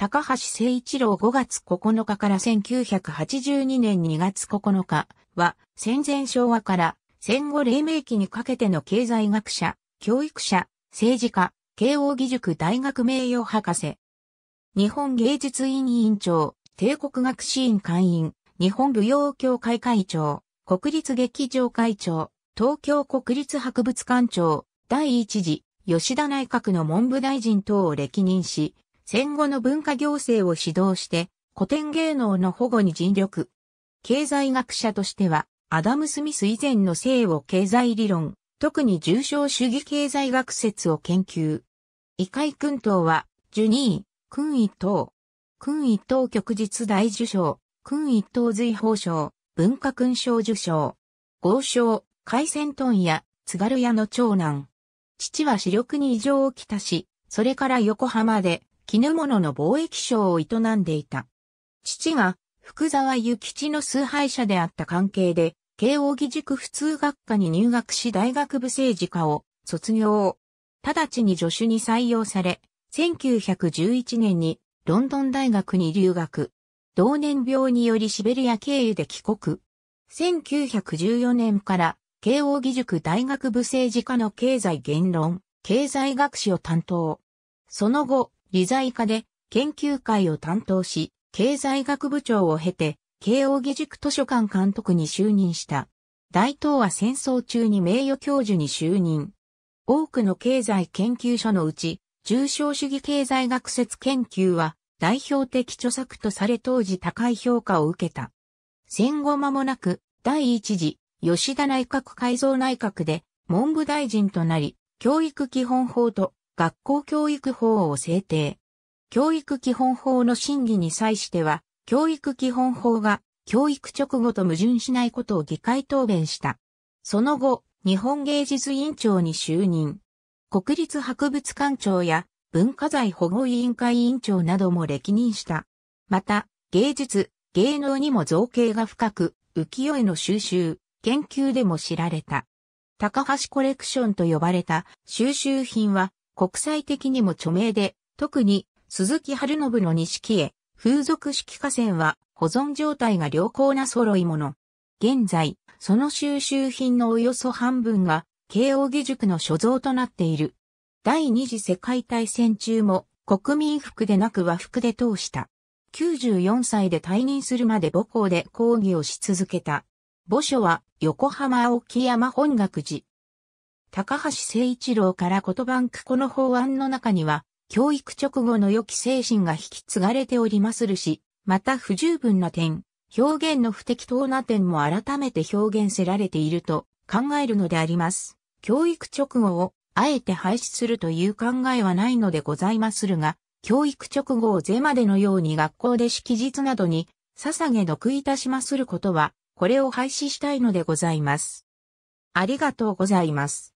高橋誠一郎5月9日から1982年2月9日は戦前昭和から戦後黎明期にかけての経済学者、教育者、政治家、慶応義塾大学名誉博士。日本芸術院委員長、帝国学士院会員、日本舞踊協会会長、国立劇場会長、東京国立博物館長、第一次、吉田内閣の文部大臣等を歴任し、戦後の文化行政を指導して、古典芸能の保護に尽力。経済学者としては、アダム・スミス以前の西欧経済理論、特に重症主義経済学説を研究。異界君党は、ジュニー、君一等。君一等旭日大受賞、君一等随法賞、文化勲章受賞。豪商、海鮮豚や、津軽屋の長男。父は視力に異常をきたし、それから横浜で絹物の貿易商を営んでいた。父が福沢諭吉の崇拝者であった関係で、慶応義塾普通学科に入学し大学部政治科を卒業。直ちに助手に採用され、1911年にロンドン大学に留学。同年病によりシベリア経由で帰国。1914年から慶応義塾大学部政治科の経済言論、経済学士を担当。その後、理財科で研究会を担当し、経済学部長を経て、慶応義塾図書館監督に就任した。大東亜戦争中に名誉教授に就任。多くの経済研究所のうち、重症主義経済学説研究は代表的著作とされ当時高い評価を受けた。戦後間もなく、第一次、吉田内閣改造内閣で文部大臣となり、教育基本法と学校教育法を制定。教育基本法の審議に際しては、教育基本法が教育直後と矛盾しないことを議会答弁した。その後、日本芸術委員長に就任。国立博物館長や文化財保護委員会委員長なども歴任した。また、芸術、芸能にも造形が深く、浮世絵の収集、研究でも知られた。高橋コレクションと呼ばれた収集品は国際的にも著名で、特に鈴木春信の錦絵、風俗式河川は保存状態が良好な揃いもの。現在、その収集品のおよそ半分が慶応義塾の所蔵となっている。第二次世界大戦中も国民服でなく和服で通した。94歳で退任するまで母校で講義をし続けた。墓所は横浜青木山本学寺、高橋誠一郎から言葉んくこの法案の中には、教育直後の良き精神が引き継がれておりまするし、また不十分な点、表現の不適当な点も改めて表現せられていると考えるのであります。教育直後をあえて廃止するという考えはないのでございまするが、教育直後を是までのように学校で式日などに、捧げ読いたしますることは、これを廃止したいのでございます。ありがとうございます。